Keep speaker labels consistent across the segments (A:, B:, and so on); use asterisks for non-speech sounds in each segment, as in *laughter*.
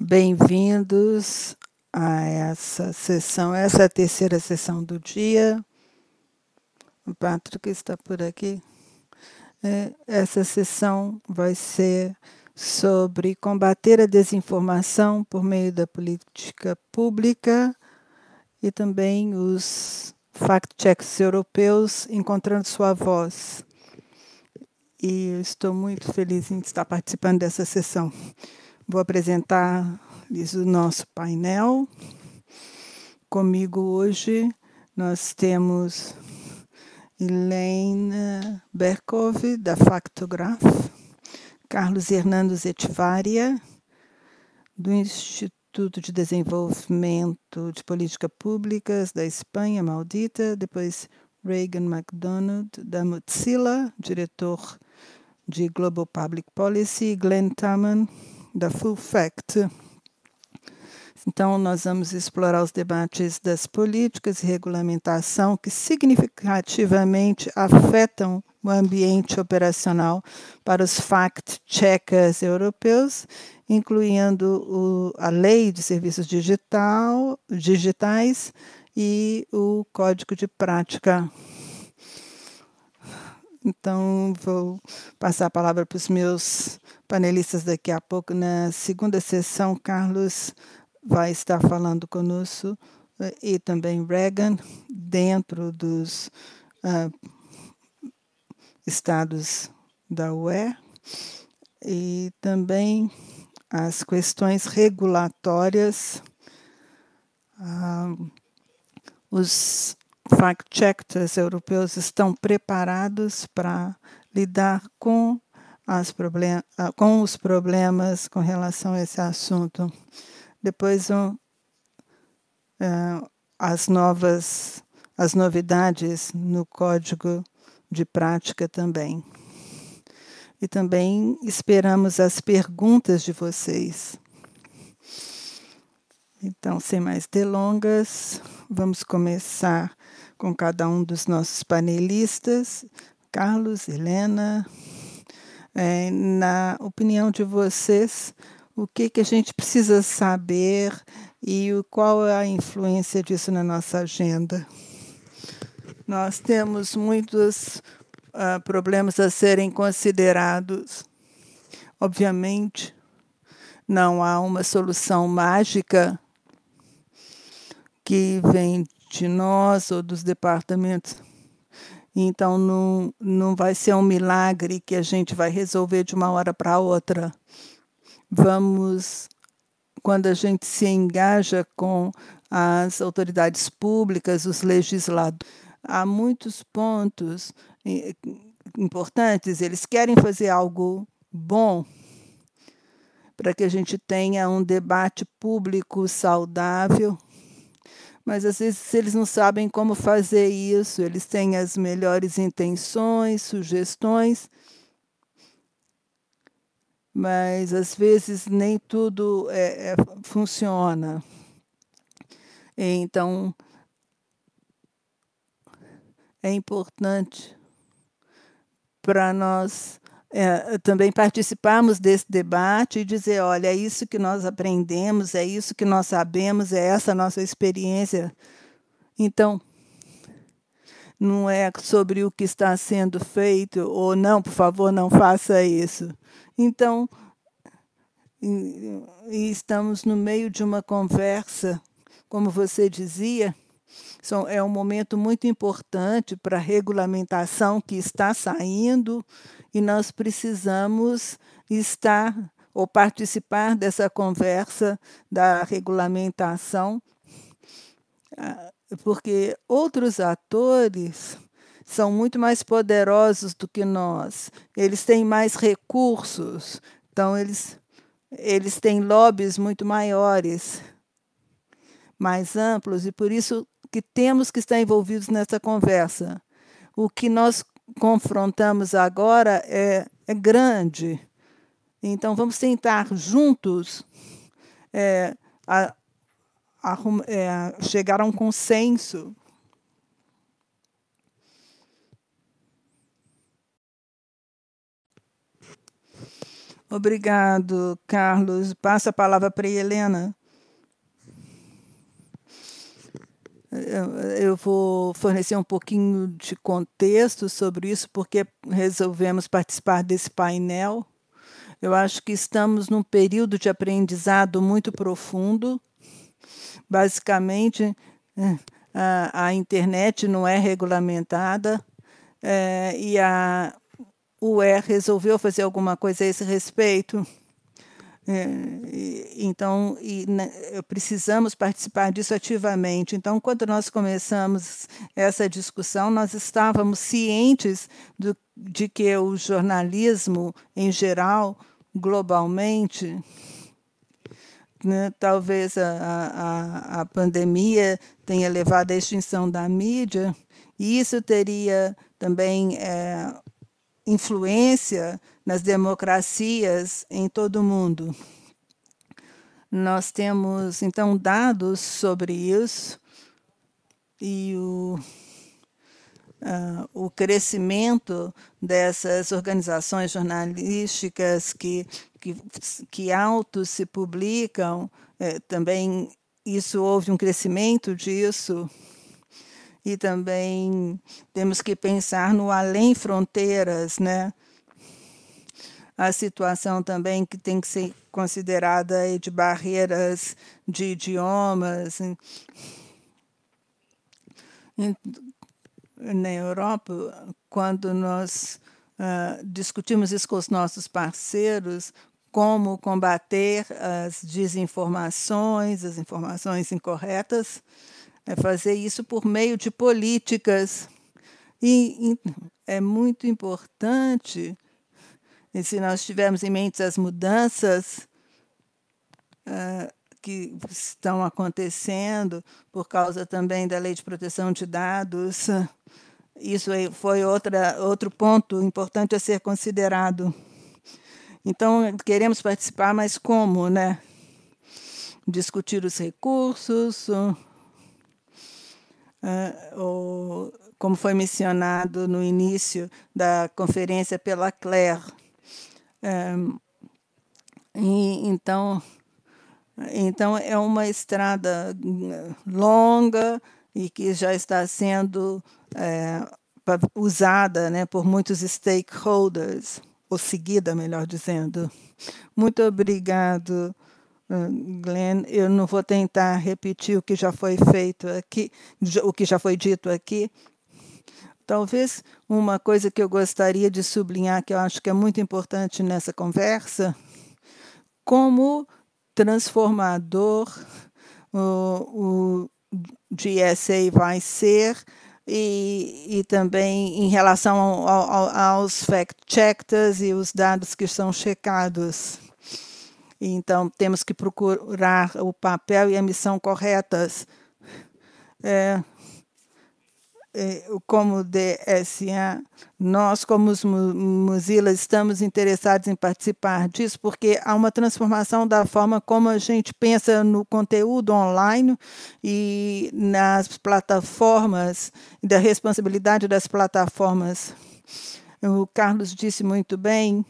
A: Bem-vindos a essa sessão, essa é a terceira sessão do dia. O Patrick está por aqui. É, essa sessão vai ser sobre combater a desinformação por meio da política pública e também os fact-checks europeus encontrando sua voz. E eu estou muito feliz em estar participando dessa sessão. Vou apresentar-lhes o nosso painel. Comigo hoje nós temos Helena Berkov, da Factograph, Carlos Hernando Zetivaria, do Instituto de Desenvolvimento de Políticas Públicas da Espanha Maldita, depois Reagan MacDonald, da Mozilla, diretor de Global Public Policy, Glenn Taman, da Full Fact. Então, nós vamos explorar os debates das políticas e regulamentação que significativamente afetam o ambiente operacional para os fact-checkers europeus, incluindo o, a Lei de Serviços digital, Digitais e o Código de Prática então, vou passar a palavra para os meus panelistas daqui a pouco. Na segunda sessão, Carlos vai estar falando conosco eh, e também Reagan, dentro dos uh, estados da UE, e também as questões regulatórias, uh, os fact-checkers europeus estão preparados para lidar com, ah, com, os problemas com relação a esse assunto. Depois, um, ah, as novas as novidades no código de prática também. E também esperamos as perguntas de vocês. Então, sem mais delongas, vamos começar com cada um dos nossos panelistas, Carlos, Helena. É, na opinião de vocês, o que, que a gente precisa saber e o, qual é a influência disso na nossa agenda? Nós temos muitos uh, problemas a serem considerados. Obviamente, não há uma solução mágica que vem de nós ou dos departamentos. Então, não, não vai ser um milagre que a gente vai resolver de uma hora para outra. Vamos, quando a gente se engaja com as autoridades públicas, os legisladores, há muitos pontos eh, importantes. Eles querem fazer algo bom para que a gente tenha um debate público saudável mas às vezes eles não sabem como fazer isso, eles têm as melhores intenções, sugestões, mas às vezes nem tudo é, é, funciona. Então, é importante para nós é, também participarmos desse debate e dizer: olha, é isso que nós aprendemos, é isso que nós sabemos, é essa a nossa experiência. Então, não é sobre o que está sendo feito, ou não, por favor, não faça isso. Então, e, e estamos no meio de uma conversa, como você dizia, são, é um momento muito importante para a regulamentação que está saindo e nós precisamos estar ou participar dessa conversa da regulamentação, ah, porque outros atores são muito mais poderosos do que nós, eles têm mais recursos, então eles, eles têm lobbies muito maiores, mais amplos, e por isso que temos que estar envolvidos nessa conversa. O que nós confrontamos agora é, é grande. Então, vamos tentar juntos é, a, a, é, chegar a um consenso. Obrigado, Carlos. Passa a palavra para a Helena. Eu vou fornecer um pouquinho de contexto sobre isso, porque resolvemos participar desse painel. Eu acho que estamos num período de aprendizado muito profundo. Basicamente, a, internet não é regulamentada é, e a UE resolveu fazer alguma coisa a esse respeito. É, então, e, né, eh, precisamos participar disso ativamente. Então, quando nós começamos essa discussão, nós estávamos cientes do, de que o jornalismo, em geral, globalmente, né, talvez a, a, a pandemia tenha levado à extinção da mídia, e isso teria também é, influência nas democracias em todo o mundo. Nós temos, então, dados sobre isso e o, uh, o crescimento dessas organizações jornalísticas que, que, que autos se publicam, é, também isso houve um crescimento disso e também temos que pensar no além fronteiras, né? a situação também que tem que ser considerada de barreiras de idiomas. Na Europa, quando nós uh, discutimos isso com os nossos parceiros, como combater as desinformações, as informações incorretas, é fazer isso por meio de políticas. E, e é muito importante e se nós tivermos em mente as mudanças uh, que estão acontecendo por causa também da lei de proteção de dados, isso foi outra, outro ponto importante a ser considerado. Então, queremos participar, mas como, né? Discutir os recursos, ah, ou como foi mencionado no início da conferência pela Claire é, e, então, então, é uma estrada eh, longa e que já está sendo é, usada né, por muitos stakeholders, ou seguida, melhor dizendo. Muito obrigado. Glenn, eu não vou tentar repetir o que já foi feito aqui, o que já foi dito aqui, Talvez uma coisa que eu gostaria de sublinhar, que eu acho que é muito importante nessa conversa, como transformador o, o GSA vai ser e, e também em relação ao, ao, aos fact-checkers e os dados que são checados. Então, temos que procurar o papel e a missão corretas. É, eh, como DSA, nós, como os Mozilla, estamos interessados em participar disso, porque há uma transformação da forma como a gente pensa no conteúdo online e nas plataformas, da responsabilidade das plataformas. O Carlos disse muito bem,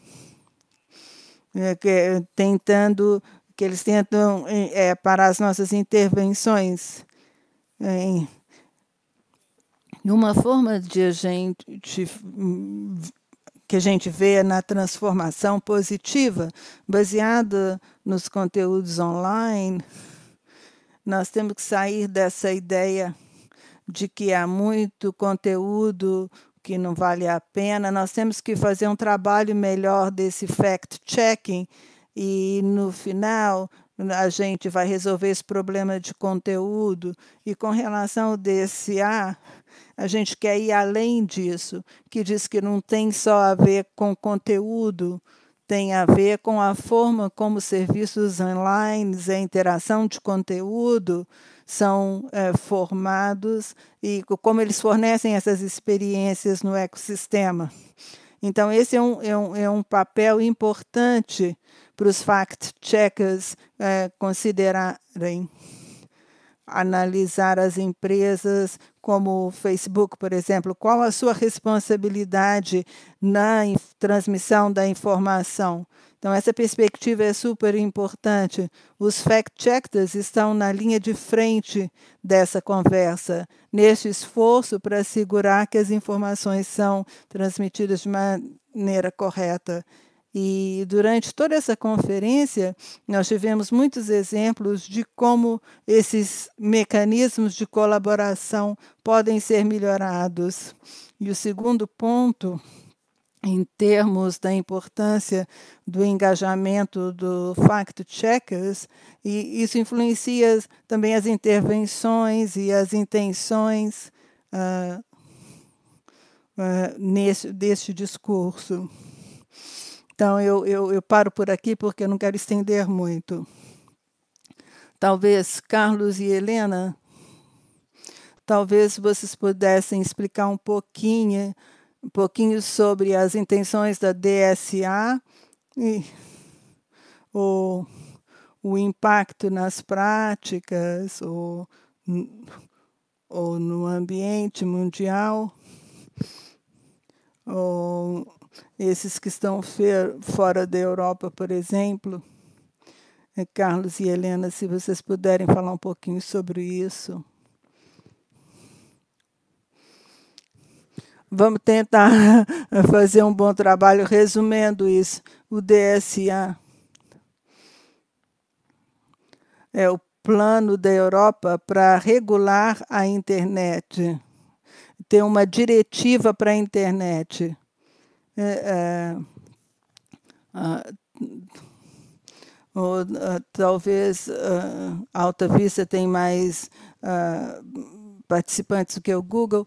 A: é, tentando que eles tentam é, as nossas intervenções. É, e uma forma de a gente hum, que a gente vê na transformação positiva, baseada nos conteúdos online, nós temos que sair dessa ideia de que há muito conteúdo que não vale a pena. Nós temos que fazer um trabalho melhor desse fact-checking e, no final, a gente vai resolver esse problema de conteúdo. E com relação desse A, ah, a gente quer ir além disso, que diz que não tem só a ver com conteúdo, tem a ver com a forma como serviços online, a interação de conteúdo são é, formados e como eles fornecem essas experiências no ecossistema. Então, esse é um, é um, é um papel importante para os fact-checkers é, considerarem analisar as empresas como o Facebook, por exemplo, qual a sua responsabilidade na transmissão da informação. Então, essa perspectiva é super importante. Os fact-checkers estão na linha de frente dessa conversa, neste esforço para assegurar que as informações são transmitidas de maneira correta. E durante toda essa conferência, nós tivemos muitos exemplos de como esses mecanismos de colaboração podem ser melhorados. E o segundo ponto em termos da importância do engajamento do fact-checkers, e isso influencia também as intervenções e as intenções uh, uh, deste discurso. Então, eu, eu, eu paro por aqui porque eu não quero estender muito. Talvez Carlos e Helena, talvez vocês pudessem explicar um pouquinho, um pouquinho sobre as intenções da DSA e o, o impacto nas práticas ou, ou no ambiente mundial. Ou, esses que estão fora da Europa, por exemplo. Eh, Carlos e Helena, se vocês puderem falar um pouquinho sobre isso. Vamos tentar *laughs* fazer um bom trabalho resumindo isso. O DSA é o plano da Europa para regular a internet. Tem uma diretiva para a internet. É, é, ah, ah, ou, ah, talvez a Alta Vista tem mais participantes do que o Google.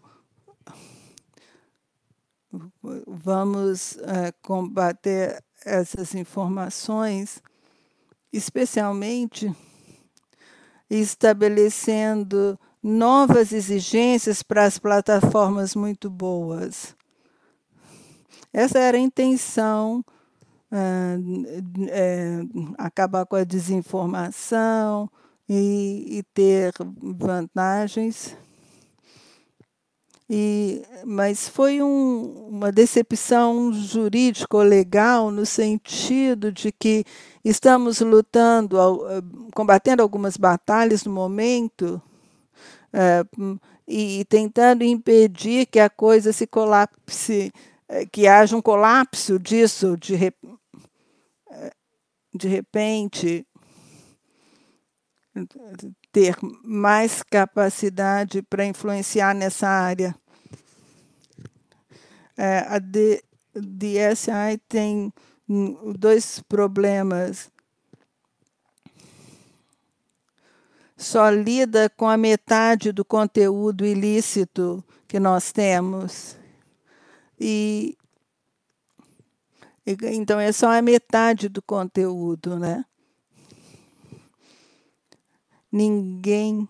A: Vamos combater essas informações, especialmente estabelecendo novas exigências para as plataformas muito boas. Essa era a intenção. Ah, é, acabar com a desinformação e, e ter vantagens e, mas foi um, uma decepção jurídico-legal no sentido de que estamos lutando, eh, combatendo algumas batalhas no momento é, e tentando impedir que a coisa se colapse é, que haja um colapso disso de, re... de repente ter mais capacidade para influenciar nessa área. É, a DSI tem dois problemas. Só lida com a metade do conteúdo ilícito que nós temos. E, e então é só a metade do conteúdo, né? Ninguém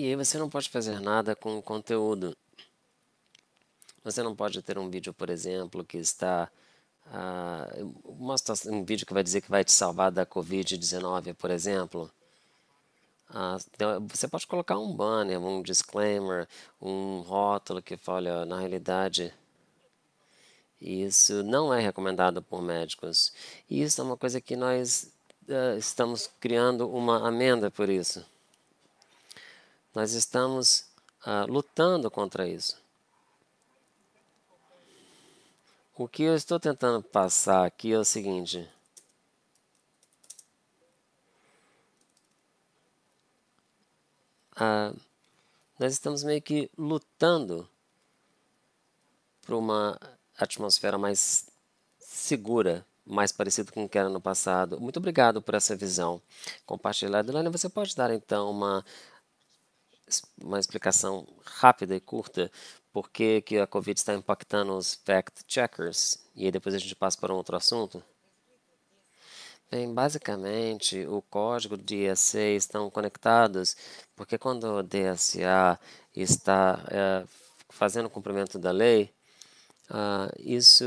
B: E aí você não pode fazer nada com o conteúdo. Você não pode ter um vídeo, por exemplo, que está ah, uma situação, um vídeo que vai dizer que vai te salvar da Covid-19, por exemplo. Ah, então, você pode colocar um banner, um disclaimer, um rótulo que fala, na realidade, isso não é recomendado por médicos. E isso é uma coisa que nós ah, estamos criando uma amenda por isso. Nós estamos ah, lutando contra isso. O que eu estou tentando passar aqui é o seguinte. Ah, nós estamos meio que lutando para uma atmosfera mais segura, mais parecida com o que era no passado. Muito obrigado por essa visão compartilhada. Lani, você pode dar então uma uma explicação rápida e curta por que, a Covid está impactando os fact-checkers? E aí depois a gente passa para um outro assunto. Bem, basicamente, o código DSA estão conectados, porque quando o DSA está é, fazendo o cumprimento da lei, Uh, isso,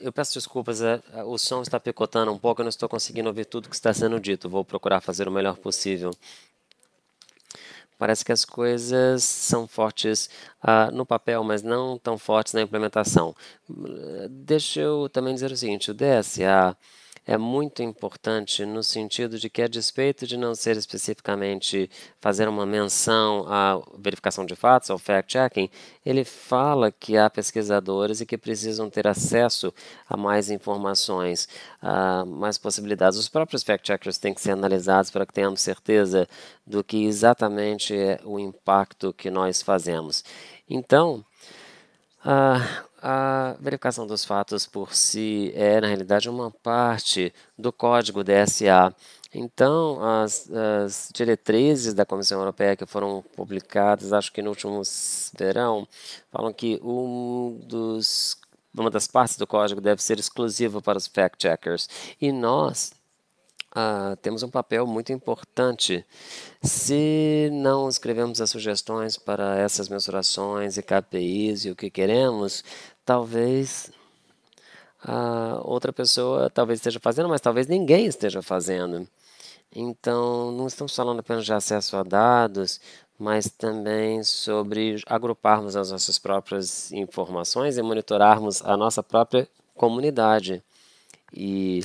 B: eu peço desculpas, eh, o som está picotando um pouco, eu não estou conseguindo ouvir tudo que está sendo dito. Vou procurar fazer o melhor possível. Parece que as coisas são fortes uh, no papel, mas não tão fortes na implementação. Hum, deixa eu também dizer o seguinte: o DSA é muito importante no sentido de que, a despeito de não ser especificamente fazer uma menção à verificação de fatos, ao fact-checking, ele fala que há pesquisadores e que precisam ter acesso a mais informações, a mais possibilidades. Os próprios fact-checkers têm que ser analisados para que tenhamos certeza do que exatamente é o impacto que nós fazemos. Então, a a verificação dos fatos por si é, na realidade, uma parte do código DSA. Então, as, as, diretrizes da Comissão Europeia que foram publicadas, acho que no último verão, falam que um dos, uma das partes do código deve ser exclusiva para os fact-checkers. E nós, ah, temos um papel muito importante. Se não escrevemos as sugestões para essas mensurações e KPIs e o que queremos, talvez outra pessoa talvez esteja fazendo, mas talvez ninguém esteja fazendo. Então, não estamos falando apenas de acesso a dados, mas também sobre agruparmos as nossas próprias informações e monitorarmos a nossa própria comunidade. E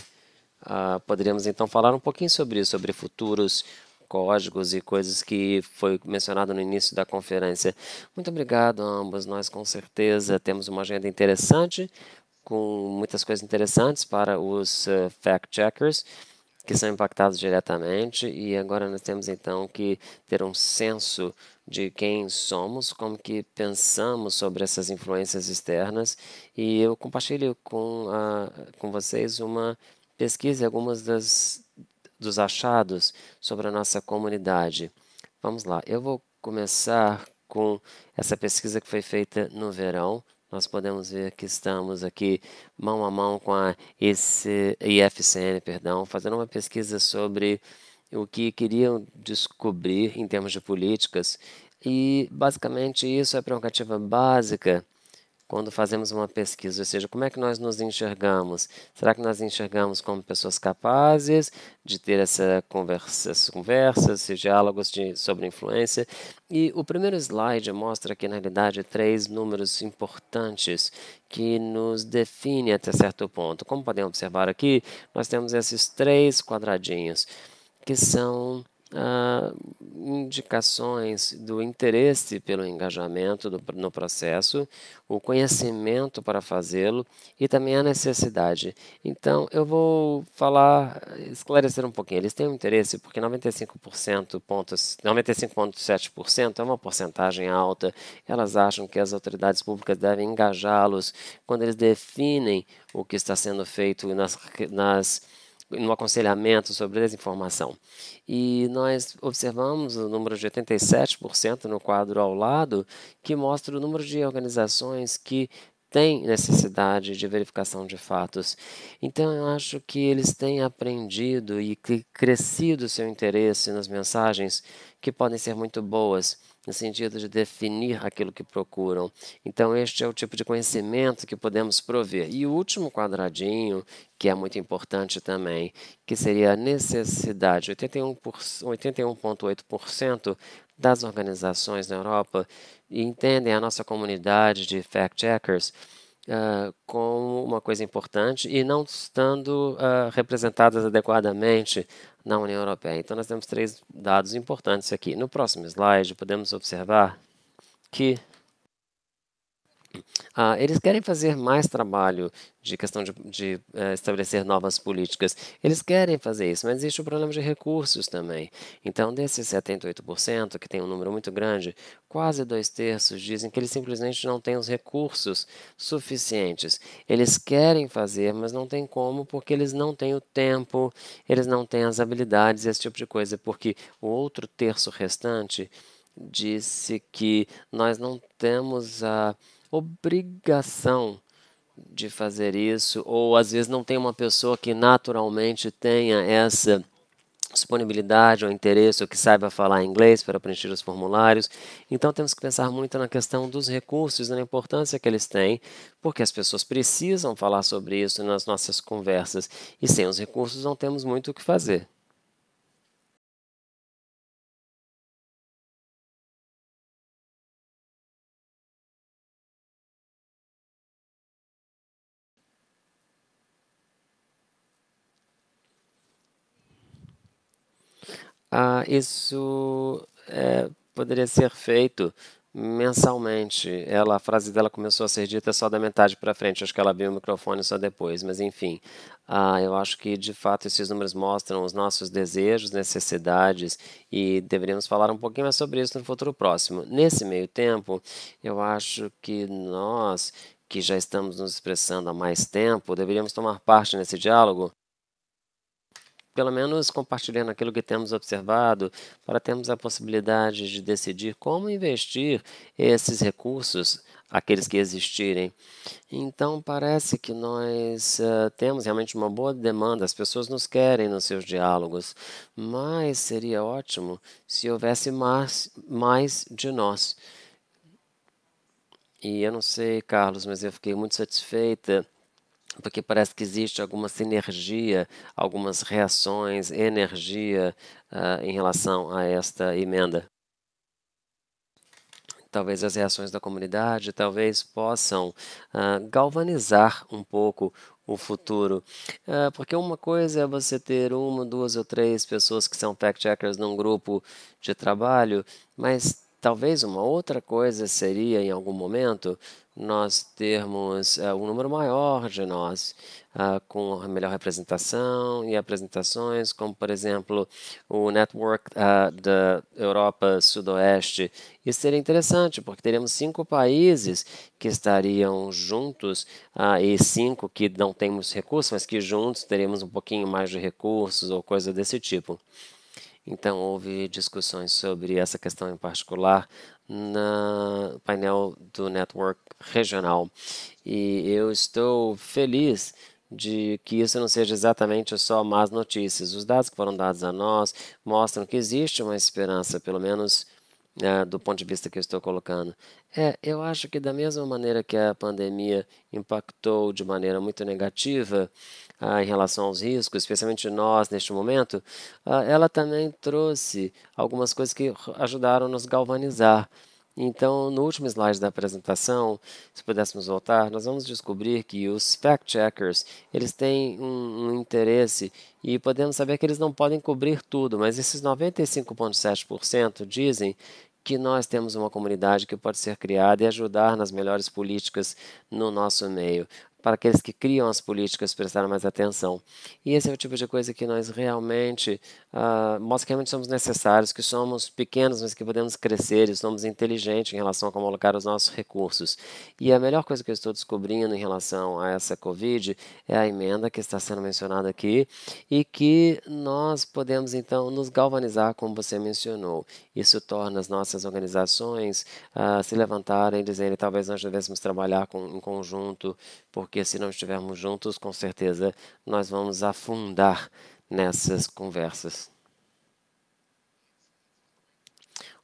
B: Uh, poderíamos então falar um pouquinho sobre isso, sobre futuros códigos e coisas que foi mencionado no início da conferência. Muito obrigado a ambos. Nós com certeza temos uma agenda interessante com muitas coisas interessantes para os uh, fact-checkers que são impactados diretamente e agora nós temos então que ter um senso de quem somos, como que pensamos sobre essas influências externas e eu compartilho com, a, com vocês uma pesquise algumas das dos achados sobre a nossa comunidade. Vamos lá, eu vou começar com essa pesquisa que foi feita no verão. Nós podemos ver que estamos aqui mão a mão com a IC, IFCN, perdão, fazendo uma pesquisa sobre o que queriam descobrir em termos de políticas. E basicamente isso é a prerrogativa básica quando fazemos uma pesquisa, ou seja, como é que nós nos enxergamos? Será que nós enxergamos como pessoas capazes de ter essa conversa, essas conversas, esses diálogos de, sobre influência? E o primeiro slide mostra aqui, na realidade, três números importantes que nos definem até certo ponto. Como podem observar aqui, nós temos esses três quadradinhos, que são ah, indicações do interesse pelo engajamento do, no processo, o conhecimento para fazê-lo e também a necessidade. Então, eu vou falar, esclarecer um pouquinho. Eles têm um interesse porque 95,7% 95 é uma porcentagem alta. Elas acham que as autoridades públicas devem engajá-los quando eles definem o que está sendo feito nas, nas no aconselhamento sobre desinformação. E nós observamos o número de 87% no quadro ao lado, que mostra o número de organizações que têm necessidade de verificação de fatos. Então, eu acho que eles têm aprendido e crescido seu interesse nas mensagens que podem ser muito boas no sentido de definir aquilo que procuram. Então, este é o tipo de conhecimento que podemos prover. E o último quadradinho, que é muito importante também, que seria a necessidade. 81,8% das organizações na Europa entendem a nossa comunidade de fact-checkers uh, ah, como uma coisa importante e não estando uh, representadas adequadamente na União Europeia. Então, nós temos três dados importantes aqui. No próximo slide, podemos observar que ah, eles querem fazer mais trabalho de questão de, de uh, estabelecer novas políticas. Eles querem fazer isso, mas existe o problema de recursos também. Então, desses 78%, que tem um número muito grande, quase dois terços dizem que eles simplesmente não têm os recursos suficientes. Eles querem fazer, mas não tem como, porque eles não têm o tempo, eles não têm as habilidades, esse tipo de coisa, porque o outro terço restante disse que nós não temos a. Uh, obrigação de fazer isso, ou às vezes não tem uma pessoa que naturalmente tenha essa disponibilidade ou interesse ou que saiba falar inglês para preencher os formulários. Então temos que pensar muito na questão dos recursos e na importância que eles têm, porque as pessoas precisam falar sobre isso nas nossas conversas e sem os recursos não temos muito o que fazer. ah, isso é, poderia ser feito mensalmente. Ela, a frase dela começou a ser dita só da metade para frente, acho que ela abriu o microfone só depois, mas enfim. Ah, eu acho que de fato esses números mostram os nossos desejos, necessidades e deveríamos falar um pouquinho mais sobre isso no futuro próximo. Nesse meio tempo, eu acho que nós que já estamos nos expressando há mais tempo, deveríamos tomar parte nesse diálogo pelo menos compartilhando aquilo que temos observado, para termos a possibilidade de decidir como investir esses recursos, aqueles que existirem. Então, parece que nós uh, temos realmente uma boa demanda, as pessoas nos querem nos seus diálogos, mas seria ótimo se houvesse mais, mais de nós. E eu não sei, Carlos, mas eu fiquei muito satisfeita porque parece que existe alguma sinergia, algumas reações, energia uh, em relação a esta emenda. Talvez as reações da comunidade talvez possam uh, galvanizar um pouco o futuro. Uh, porque uma coisa é você ter uma, duas ou três pessoas que são fact-checkers num grupo de trabalho, mas Talvez uma outra coisa seria, em algum momento, nós termos uh, um número maior de nós, uh, com melhor representação e apresentações, como, por exemplo, o Network uh, da Europa Sudoeste. Isso seria interessante, porque teríamos cinco países que estariam juntos ah, e cinco que não temos recursos, mas que juntos teremos um pouquinho mais de recursos ou coisa desse tipo. Então, houve discussões sobre essa questão em particular no painel do Network Regional. E eu estou feliz de que isso não seja exatamente só más notícias. Os dados que foram dados a nós mostram que existe uma esperança, pelo menos é, do ponto de vista que eu estou colocando. É, eu acho que da mesma maneira que a pandemia impactou de maneira muito negativa ah, em relação aos riscos, especialmente nós neste momento, ah, ela também trouxe algumas coisas que ajudaram a nos galvanizar. Então, no último slide da apresentação, se pudéssemos voltar, nós vamos descobrir que os fact-checkers, eles têm um, um, interesse e podemos saber que eles não podem cobrir tudo, mas esses 95,7% dizem que nós temos uma comunidade que pode ser criada e ajudar nas melhores políticas no nosso meio para aqueles que criam as políticas prestar mais atenção. E esse é o tipo de coisa que nós realmente, uh, ah, mostra que realmente somos necessários, que somos pequenos, mas que podemos crescer e somos inteligentes em relação a como alocar os nossos recursos. E a melhor coisa que eu estou descobrindo em relação a essa Covid é a emenda que está sendo mencionada aqui e que nós podemos então nos galvanizar, como você mencionou. Isso torna as nossas organizações uh, se levantarem, dizendo talvez nós devêssemos trabalhar com, em conjunto, porque porque se não estivermos juntos, com certeza nós vamos afundar nessas conversas.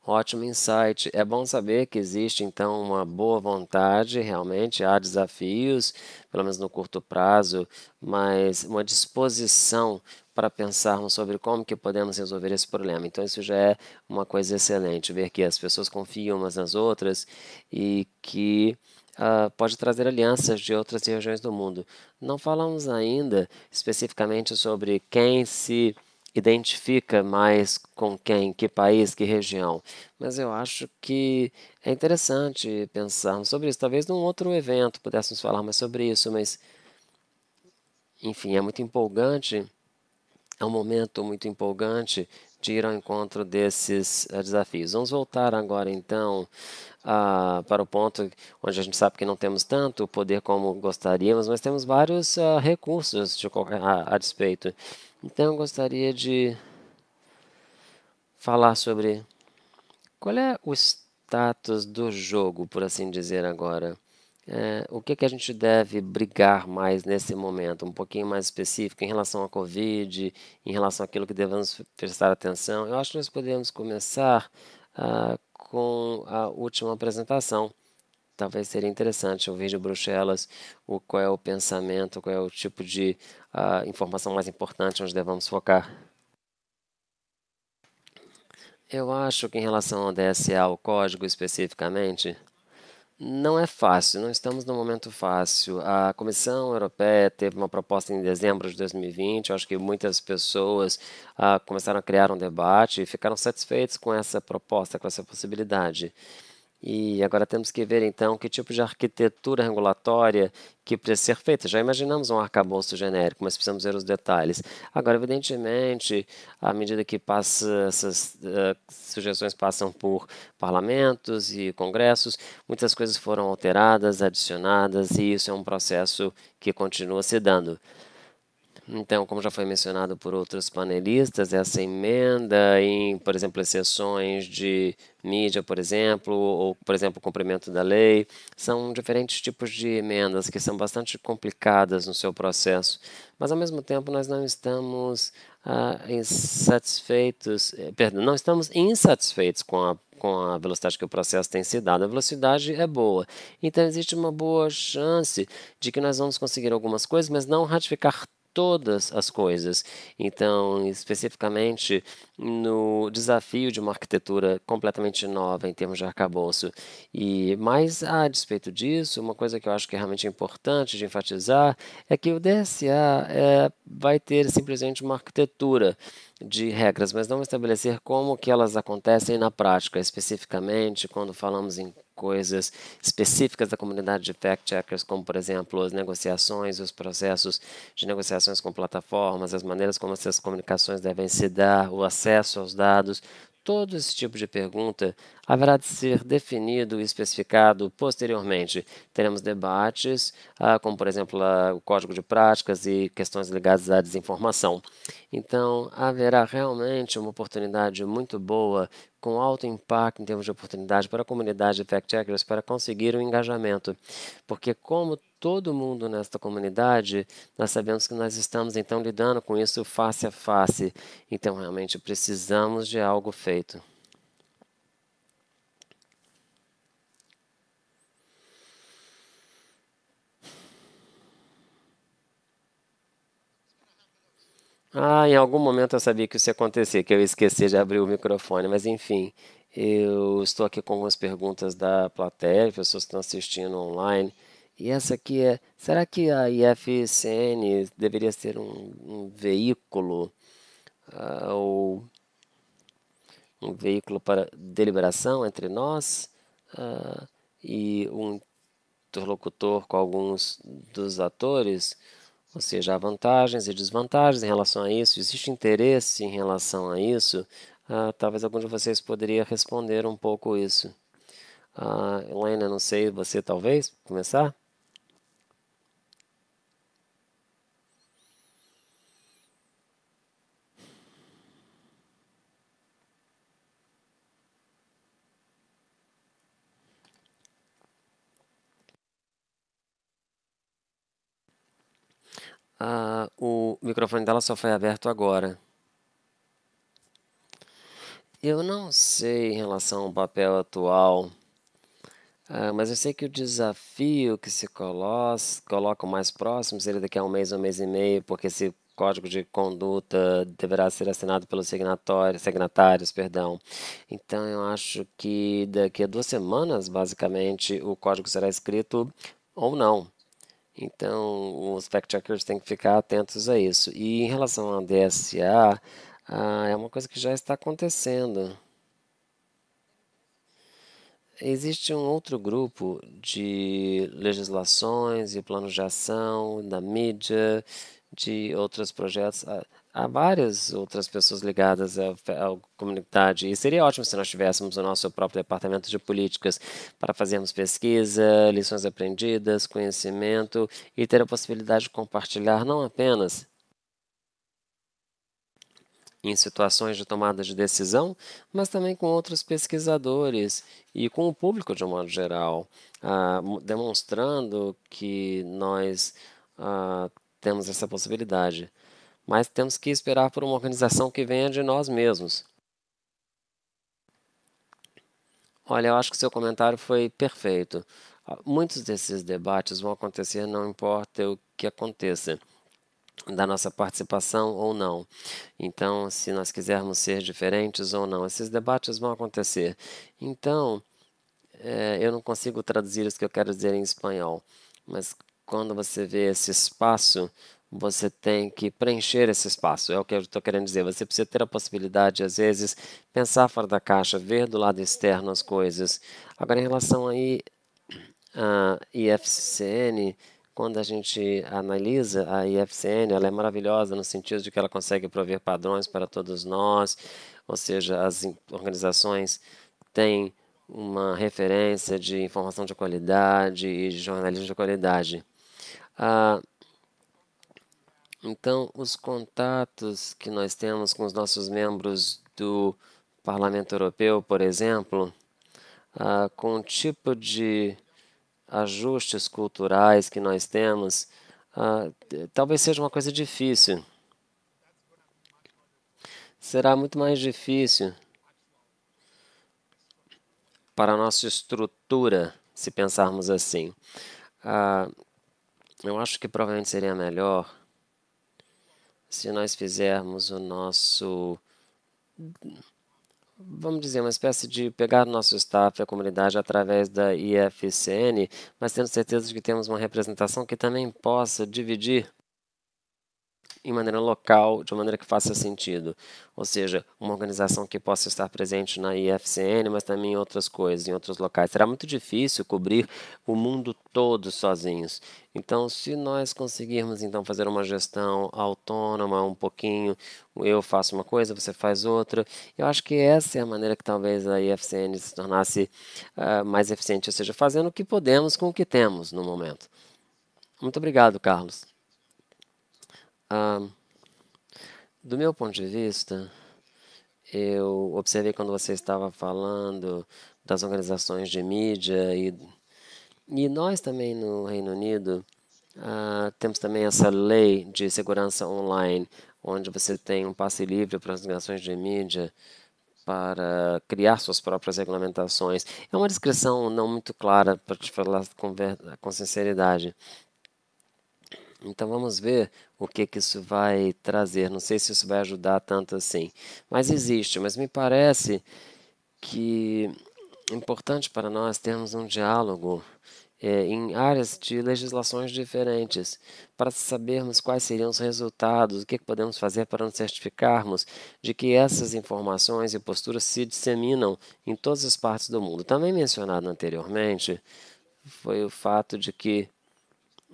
B: Ótimo insight. É bom saber que existe então uma boa vontade, realmente há desafios, pelo menos no curto prazo, mas uma disposição para pensarmos sobre como que podemos resolver esse problema. Então isso já é uma coisa excelente, ver que as pessoas confiam umas nas outras e que uh, pode trazer alianças de outras regiões do mundo. Não falamos ainda especificamente sobre quem se identifica mais com quem, que país, que região. Mas eu acho que é interessante pensarmos sobre isso. Talvez num outro evento pudéssemos falar mais sobre isso, mas enfim, é muito empolgante. É um momento muito empolgante de ir ao encontro desses eh, desafios. Vamos voltar agora então para o ponto onde a gente sabe que não temos tanto poder como gostaríamos, mas temos vários eh, recursos de, a, a despeito. Então eu gostaria de falar sobre qual é o status do jogo, por assim dizer agora. É, o que, que a gente deve brigar mais nesse momento, um pouquinho mais específico, em relação à Covid, em relação àquilo que devemos prestar atenção? Eu acho que nós podemos começar ah, com a última apresentação. Talvez seria interessante ouvir de Bruxelas o, qual é o pensamento, qual é o tipo de ah, informação mais importante onde devemos focar. Eu acho que em relação ao DSA, o código especificamente, não é fácil, não estamos num momento fácil. A Comissão Europeia teve uma proposta em dezembro de 2020. Eu acho que muitas pessoas ah, começaram a criar um debate e ficaram satisfeitos com essa proposta, com essa possibilidade. E agora temos que ver então que tipo de arquitetura regulatória que precisa ser feita. Já imaginamos um arcabouço genérico, mas precisamos ver os detalhes. Agora, evidentemente, à medida que passa, essas uh, sugestões passam por parlamentos e congressos, muitas coisas foram alteradas, adicionadas, e isso é um processo que continua se dando. Então, como já foi mencionado por outros panelistas, essa emenda em, por exemplo, exceções de mídia, por exemplo, ou, por exemplo, cumprimento da lei, são diferentes tipos de emendas que são bastante complicadas no seu processo, mas ao mesmo tempo nós não estamos ah, insatisfeitos, eh, perdão, não estamos insatisfeitos com a com a velocidade que o processo tem se dado. A velocidade é boa. Então, existe uma boa chance de que nós vamos conseguir algumas coisas, mas não ratificar todas as coisas. Então, especificamente no desafio de uma arquitetura completamente nova em termos de arcabouço. E mais a despeito disso, uma coisa que eu acho que é realmente importante de enfatizar é que o DSA é, vai ter simplesmente uma arquitetura de regras, mas não estabelecer como que elas acontecem na prática, especificamente quando falamos em coisas específicas da comunidade de fact-checkers, como, por exemplo, as negociações, os processos de negociações com plataformas, as maneiras como essas comunicações devem se dar, o acesso aos dados, todo esse tipo de pergunta haverá de ser definido e especificado posteriormente. Teremos debates, ah, como por exemplo ah, o código de práticas e questões ligadas à desinformação. Então, haverá realmente uma oportunidade muito boa com alto impacto em termos de oportunidade para a comunidade de fact-checkers para conseguir o um engajamento. Porque, como todo mundo nesta comunidade, nós sabemos que nós estamos então lidando com isso face a face. Então, realmente precisamos de algo feito. Ah, em algum momento eu sabia que isso ia acontecer, que eu esqueci, de abrir o microfone, mas enfim, eu estou aqui com algumas perguntas da plateia, pessoas que estão assistindo online. E essa aqui é: será que a IFCN deveria ser um, um veículo uh, ou um veículo para deliberação entre nós uh, e um interlocutor com alguns dos atores? Ou seja, há vantagens e desvantagens em relação a isso, existe interesse em relação a isso? Ah, talvez algum de vocês poderia responder um pouco isso. Ah, Helena, não sei, você talvez começar? Ah, o microfone dela só foi aberto agora. Eu não sei em relação ao papel atual, ah, mas eu sei que o desafio que se coloca o mais próximo seria daqui a um mês ou um mês e meio, porque esse código de conduta deverá ser assinado pelos signatários, perdão. Então eu acho que daqui a duas semanas, basicamente, o código será escrito ou não. Então, os fact-checkers têm que ficar atentos a isso. E em relação à DSA, ah, é uma coisa que já está acontecendo. Existe um outro grupo de legislações e planos de ação, da mídia, de outros projetos. Ah, há várias outras pessoas ligadas à, à, comunidade. E seria ótimo se nós tivéssemos o nosso próprio departamento de políticas para fazermos pesquisa, lições aprendidas, conhecimento e ter a possibilidade de compartilhar não apenas em situações de tomada de decisão, mas também com outros pesquisadores e com o público de um modo geral, ah, demonstrando que nós ah, temos essa possibilidade mas temos que esperar por uma organização que venha de nós mesmos. Olha, eu acho que seu comentário foi perfeito. Muitos desses debates vão acontecer, não importa o que aconteça da nossa participação ou não. Então, se nós quisermos ser diferentes ou não, esses debates vão acontecer. Então, é, eu não consigo traduzir isso que eu quero dizer em espanhol, mas quando você vê esse espaço você tem que preencher esse espaço. É o que eu estou querendo dizer. Você precisa ter a possibilidade, às vezes, pensar fora da caixa, ver do lado externo as coisas. Agora, em relação aí a IFCN, quando a gente analisa a IFCN, ela é maravilhosa no sentido de que ela consegue prover padrões para todos nós, ou seja, as organizações têm uma referência de informação de qualidade e de jornalismo de qualidade. Ah, então, os contatos que nós temos com os nossos membros do Parlamento Europeu, por exemplo, ah, com o tipo de ajustes culturais que nós temos, ah, talvez seja uma coisa difícil. Será muito mais difícil para a nossa estrutura, se pensarmos assim. Ah, eu acho que provavelmente seria melhor se nós fizermos o nosso vamos dizer, uma espécie de pegar o nosso staff, a comunidade, através da IFCN, mas tendo certeza de que temos uma representação que também possa dividir em maneira local, de uma maneira que faça sentido. Ou seja, uma organização que possa estar presente na IFCN, mas também em outras coisas, em outros locais. Será muito difícil cobrir o mundo todo sozinhos. Então, se nós conseguirmos então fazer uma gestão autônoma um pouquinho, eu faço uma coisa, você faz outra, eu acho que essa é a maneira que talvez a IFCN se tornasse uh, mais eficiente, ou seja, fazendo o que podemos com o que temos no momento. Muito obrigado, Carlos. Ah, do meu ponto de vista, eu observei quando você estava falando das organizações de mídia e, e nós também no Reino Unido ah, temos também essa lei de segurança online, onde você tem um passe livre para as organizações de mídia para criar suas próprias regulamentações. É uma descrição não muito clara, para te falar com, com sinceridade, então vamos ver o que, que isso vai trazer. Não sei se isso vai ajudar tanto assim. Mas existe, mas me parece que é importante para nós termos um diálogo é, em áreas de legislações diferentes, para sabermos quais seriam os resultados, o que, que podemos fazer para nos certificarmos de que essas informações e posturas se disseminam em todas as partes do mundo. Também mencionado anteriormente foi o fato de que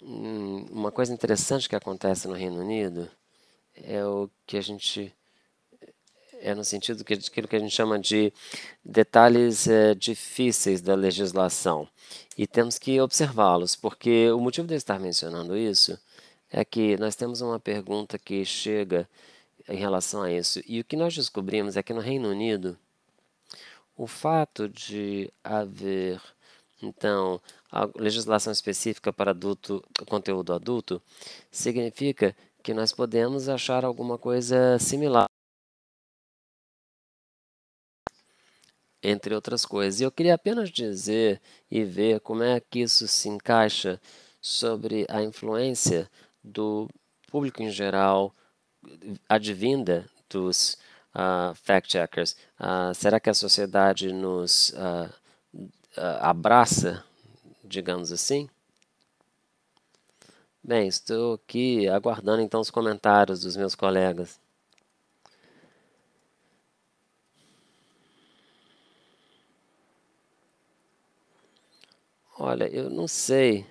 B: uma coisa interessante que acontece no Reino Unido é o que a gente é no sentido que aquilo que a gente chama de detalhes é, difíceis da legislação e temos que observá-los porque o motivo de eu estar mencionando isso é que nós temos uma pergunta que chega em relação a isso e o que nós descobrimos é que no Reino Unido o fato de haver então a legislação específica para adulto, conteúdo adulto, significa que nós podemos achar alguma coisa similar. Entre outras coisas. E eu queria apenas dizer e ver como é que isso se encaixa sobre a influência do público em geral advinda dos uh, ah, fact-checkers. Uh, ah, será que a sociedade nos uh, abraça digamos assim? Bem, estou aqui aguardando então os comentários dos meus colegas. Olha, eu não sei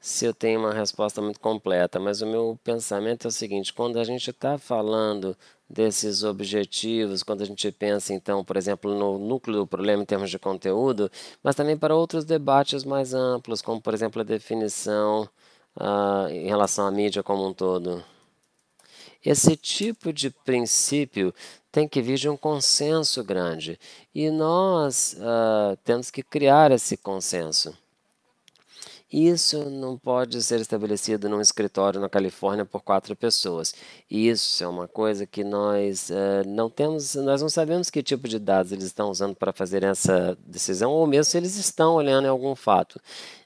B: se eu tenho uma resposta muito completa, mas o meu pensamento é o seguinte: quando a gente está falando desses objetivos, quando a gente pensa, então, por exemplo, no núcleo do problema em termos de conteúdo, mas também para outros debates mais amplos, como, por exemplo, a definição uh, em relação à mídia como um todo. Esse tipo de princípio tem que vir de um consenso grande e nós uh, temos que criar esse consenso. Isso não pode ser estabelecido num escritório na Califórnia por quatro pessoas. Isso é uma coisa que nós eh, não temos, nós não sabemos que tipo de dados eles estão usando para fazer essa decisão, ou mesmo se eles estão olhando em algum fato.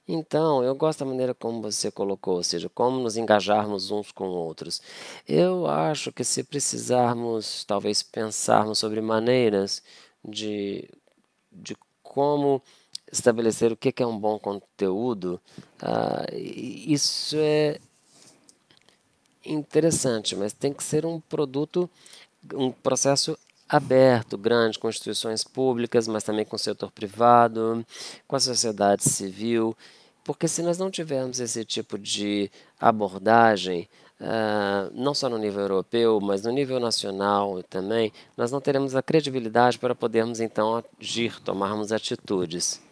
B: Então, eu gosto da maneira como você colocou, ou seja, como nos engajarmos uns com outros. Eu acho que se precisarmos, talvez, pensarmos sobre maneiras de, de como estabelecer o que é um bom conteúdo, uh, isso é interessante, mas tem que ser um produto, um processo aberto, grande, com instituições públicas, mas também com o setor privado, com a sociedade civil, porque se nós não tivermos esse tipo de abordagem, Uh, não só no nível europeu, mas no nível nacional também, nós não teremos a credibilidade para podermos então agir, tomarmos atitudes.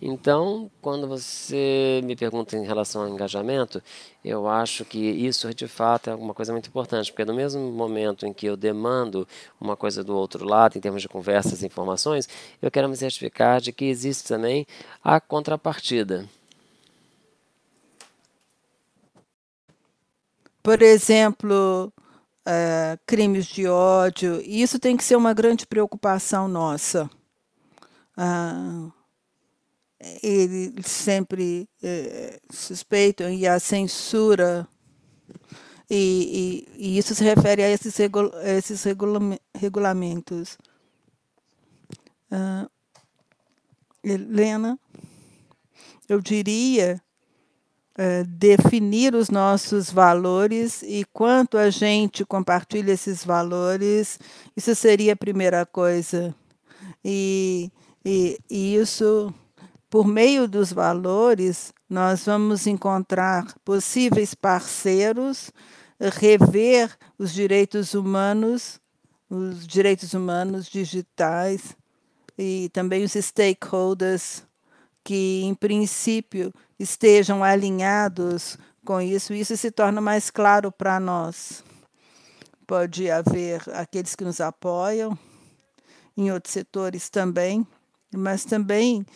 B: Então, quando você me pergunta em relação ao engajamento, eu acho que isso de fato é uma coisa muito importante, porque no mesmo momento em que eu demando uma coisa do outro lado, em termos de conversas e informações, eu quero me certificar de que existe também a contrapartida.
A: Por exemplo, uh, crimes de ódio, isso tem que ser uma grande preocupação nossa. Uh, ele sempre é, eh, suspeitam e a censura e, e, e, isso se refere a esses, esses regula regulamentos. Uh, Helena, eu diria uh, definir os nossos valores e quanto a gente compartilha esses valores, isso seria a primeira coisa. E, e, e isso por meio dos valores, nós vamos encontrar possíveis parceiros, rever os direitos humanos, os direitos humanos digitais e também os stakeholders que, em princípio, estejam alinhados com isso. Isso se torna mais claro para nós. Pode haver aqueles que nos apoiam, em outros setores também, mas também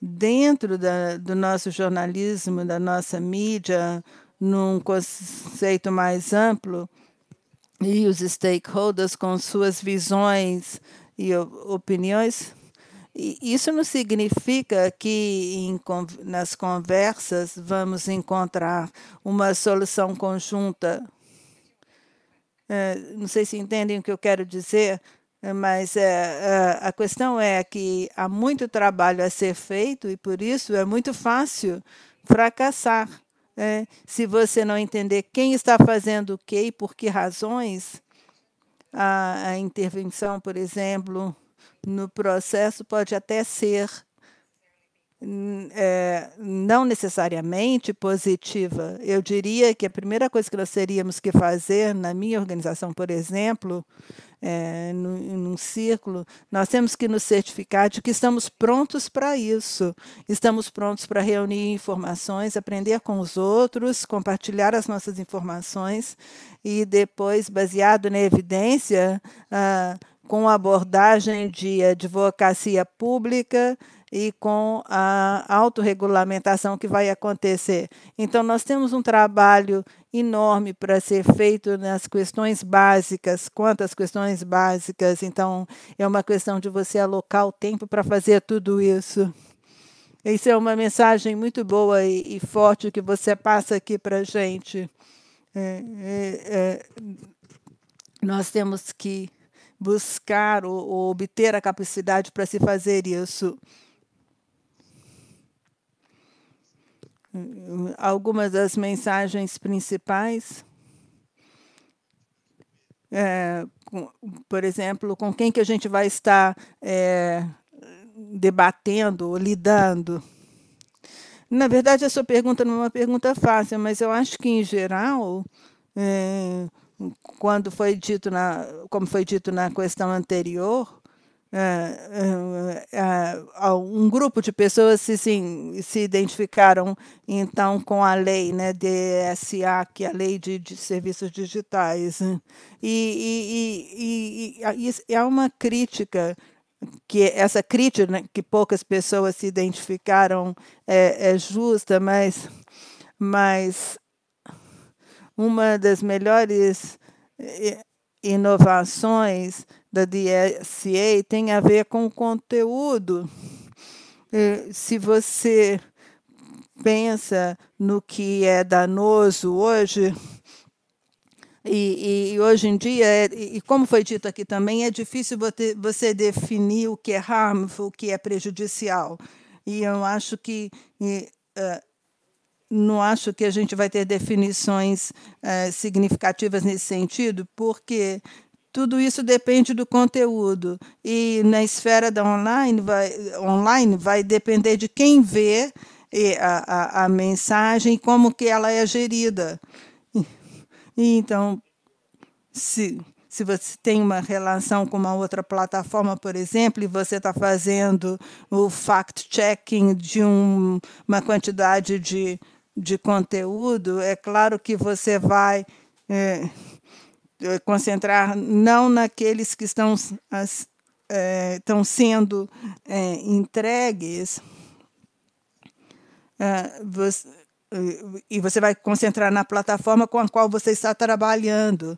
A: dentro da, do nosso jornalismo, da nossa mídia, num conceito mais amplo, e os stakeholders com suas visões e opiniões. E isso não significa que em, nas conversas vamos encontrar uma solução conjunta. É, não sei se entendem o que eu quero dizer. Mas é, a questão é que há muito trabalho a ser feito e, por isso, é muito fácil fracassar. É, se você não entender quem está fazendo o quê e por que razões, a, a intervenção, por exemplo, no processo pode até ser é, não necessariamente positiva. Eu diria que a primeira coisa que nós teríamos que fazer, na minha organização, por exemplo, é, num, num círculo, nós temos que nos certificar de que estamos prontos para isso. Estamos prontos para reunir informações, aprender com os outros, compartilhar as nossas informações e depois, baseado na evidência, ah, com abordagem de advocacia pública, e com a autorregulamentação que vai acontecer. Então, nós temos um trabalho enorme para ser feito nas questões básicas. Quantas questões básicas? Então, é uma questão de você alocar o tempo para fazer tudo isso. Isso é uma mensagem muito boa e, e forte que você passa aqui para a gente. É, é, é, nós temos que buscar ou, ou obter a capacidade para se fazer isso. algumas das mensagens principais. É, com, por exemplo, com quem que a gente vai estar é, debatendo, lidando? Na verdade, essa pergunta não é uma pergunta fácil, mas eu acho que, em geral, é, quando foi dito na, como foi dito na questão anterior, Uh, uh, uh, um grupo de pessoas se, sim, se identificaram então com a lei né, DSA, que é a Lei de, de Serviços Digitais. Né? E, e, e, e, há é uma crítica, que essa crítica né, que poucas pessoas se identificaram é, é justa, mas, mas uma das melhores é, inovações da DSA tem a ver com o conteúdo. Se você pensa no que é danoso hoje, e, e, hoje em dia, é, e como foi dito aqui também, é difícil você definir o que é harmful, o que é prejudicial. E eu acho que e, uh, não acho que a gente vai ter definições eh, significativas nesse sentido, porque tudo isso depende do conteúdo. E na esfera da online vai, online vai depender de quem vê a, a, a mensagem e como que ela é gerida. E, então, se, se você tem uma relação com uma outra plataforma, por exemplo, e você está fazendo o fact-checking de um, uma quantidade de, de conteúdo, é claro que você vai. É, eh, concentrar não naqueles que estão, as, é, eh, estão sendo é, entregues, é, ah, você, e você vai concentrar na plataforma com a qual você está trabalhando.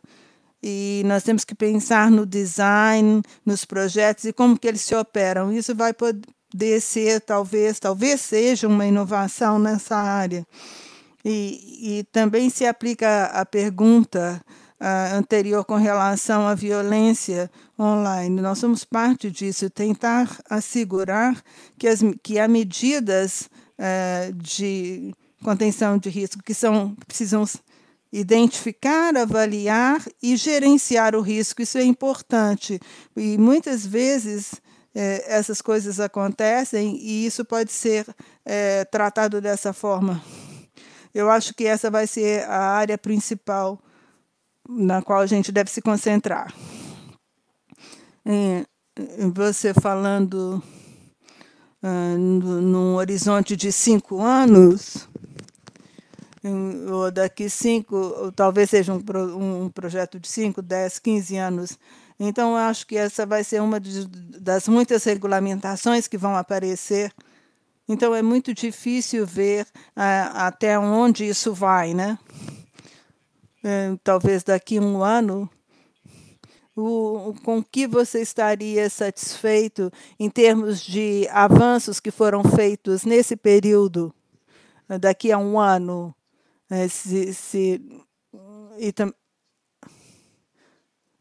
A: E nós temos que pensar no design, nos projetos e como que eles se operam. Isso vai poder ser, talvez, talvez seja uma inovação nessa área. E, e também se aplica a pergunta uh, anterior com relação à violência online. Nós somos parte disso, tentar assegurar que, as, que há medidas uh, de contenção de risco que são precisam identificar, avaliar e gerenciar o risco. Isso é importante. E muitas vezes eh, essas coisas acontecem e isso pode ser eh, tratado dessa forma. Eu acho que essa vai ser a área principal na qual a gente deve se concentrar. É, você falando ah, num horizonte de cinco anos, ou daqui cinco, ou talvez seja um, um projeto de cinco, dez, quinze anos. Então, acho que essa vai ser uma das muitas regulamentações que vão aparecer. Então, é muito difícil ver ah, até onde isso vai, né? é, talvez daqui a um ano, o, com que você estaria satisfeito em termos de avanços que foram feitos nesse período, né, daqui a um ano? É, se, se, e,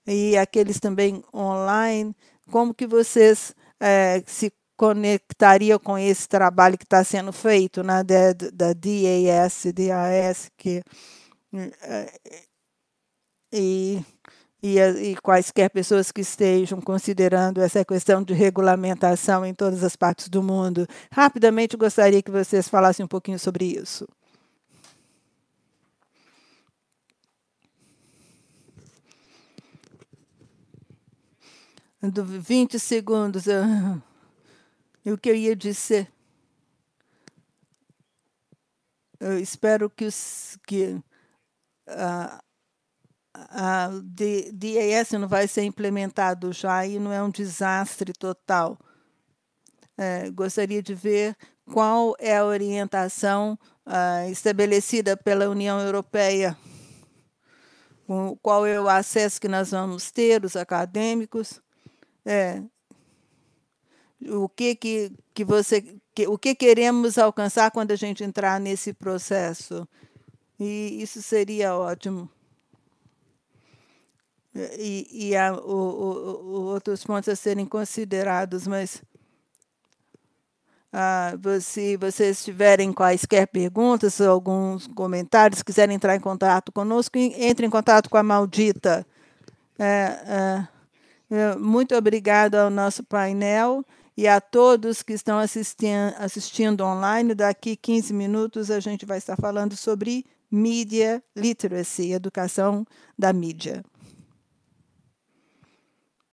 A: e, aqueles também online, como que vocês é, se conectaria com esse trabalho que está sendo feito né, da, da DAS, DAS, que Hum, é, é, e, e, e quaisquer pessoas que estejam considerando essa questão de regulamentação em todas as partes do mundo. Rapidamente gostaria que vocês falassem um pouquinho sobre isso. do 20 segundos. Ah, o que eu ia dizer? Eu espero que, os, que, a, a DIS não vai ser implementado já e não é um desastre total. É, gostaria de ver qual é a orientação ah, estabelecida pela União Europeia, qual é o acesso que nós vamos ter, os acadêmicos, é, o que, que, que você, que, o que queremos alcançar quando a gente entrar nesse processo. E isso seria ótimo. E, e há o, o, o outros pontos a serem considerados, mas ah, se vocês tiverem quaisquer perguntas, alguns comentários, quiserem entrar em contato conosco, entre em contato com a Maldita. É, é, é, muito obrigado ao nosso painel e a todos que estão assistindo, assistindo online. Daqui 15 minutos a gente vai estar falando sobre Media Literacy, Educação da Mídia.